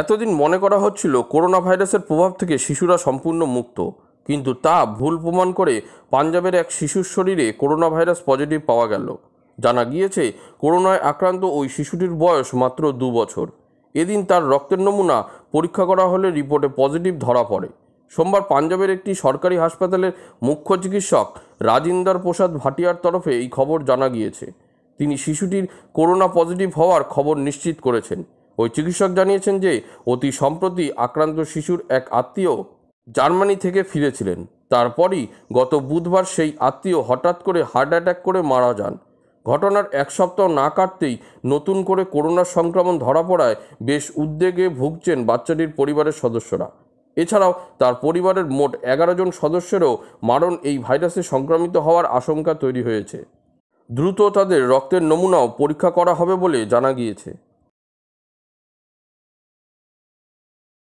এতদিন মনে করা হচ্ছিল করোনা ভাইরাসের প্রভাব থেকে শিশুরা সম্পূর্ণ মুক্ত কিন্তু তা ভুল প্রমাণ করে পাঞ্জাবের এক শিশুর শরীরে করোনা ভাইরাস পজিটিভ পাওয়া গেল জানা গিয়েছে করোনায় আক্রান্ত ওই শিশুটির বয়স মাত্র দু বছর এদিন তার রক্তের নমুনা পরীক্ষা করা হলে রিপোর্টে পজিটিভ ধরা পড়ে সোমবার পাঞ্জাবের একটি সরকারি হাসপাতালের মুখ্য চিকিৎসক রাজিন্দার প্রসাদ ভাটিয়ার তরফে এই খবর জানা গিয়েছে তিনি শিশুটির করোনা পজিটিভ হওয়ার খবর নিশ্চিত করেছেন ওই চিকিৎসক জানিয়েছেন যে অতি সম্প্রতি আক্রান্ত শিশুর এক আত্মীয় জার্মানি থেকে ফিরেছিলেন তারপরই গত বুধবার সেই আত্মীয় হঠাৎ করে হার্ট অ্যাটাক করে মারা যান ঘটনার এক সপ্তাহ না কাটতেই নতুন করে করোনা সংক্রমণ ধরা পড়ায় বেশ উদ্বেগে ভুগছেন বাচ্চাটির পরিবারের সদস্যরা এছাড়াও তার পরিবারের মোট এগারো জন সদস্যেরও মারণ এই ভাইরাসে সংক্রমিত হওয়ার আশঙ্কা তৈরি হয়েছে দ্রুত তাদের রক্তের নমুনাও পরীক্ষা করা হবে বলে জানা গিয়েছে